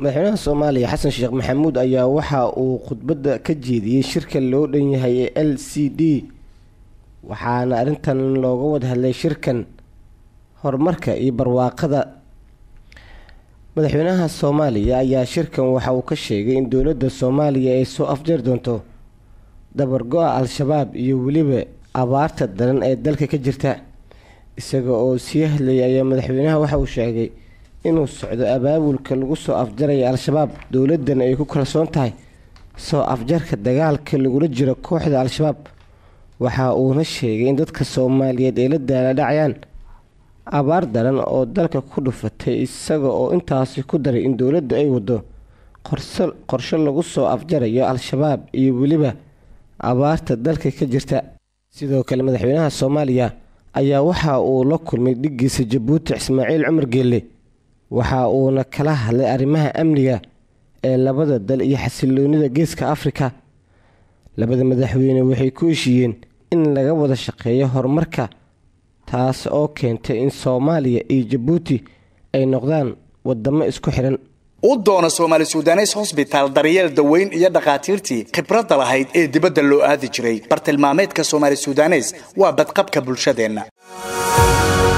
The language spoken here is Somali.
madaxweynaha soomaaliya xasan sheekh maxamuud ayaa waxa uu khudbadda ka jeediyay shirka loo dhanyahay yahay ee l c d waxaana arrintan looga wada hadlay shirkan horumarka iyo barwaaqada madaxweynaha soomaaliya ayaa shirkan waxa uu ka sheegay in dowladda soomaaliya ay soo afjeer doonto dabargo-a al-shabaab iyo weliba abaarta daran ee dalka ka jirta isaga oo sii hadlayay ayaa madaxweynaha waxa uu sheegay inuu socdo abaabulka lagu soo afjaraya al-shabaab dowladdan ay ku kalsoon tahay soo afjarka dagaalka lagula jiro kooxda al-shabaab waxa uuna sheegay in dadka soomaaliyeed ay la daaladhacayaan abaar daran oo dalka ku dhufatay isaga oo intaasi ku daray in dowladda ay wado qorshe lagu soo afjarayo al-shabaab iyo weliba abaarta dalka ka jirta sidoo kale madaxweynaha soomaaliya ayaa waxa uu la kulmay dhigiisa jabuuti ismaaciil cumar geelle waxa uuna kala hadlay arrimaha amniga ee labada dal iyo xasiloonida geeska afrika labada madaxweyne waxay ku heshiiyeen in laga wada shaqeeyo horumarka taas oo keentay in soomaaliya iyo jabuuti ay noqdaan wadamo isku xidhan u doona soomaali sudanes hosbitaal daryeel daweyn iyo dhakhaatiirtii khibradda lahayd ee dibadda loo aadi jiray bartilmaameedka soomaali sudanes waa badqabka bulshadeenna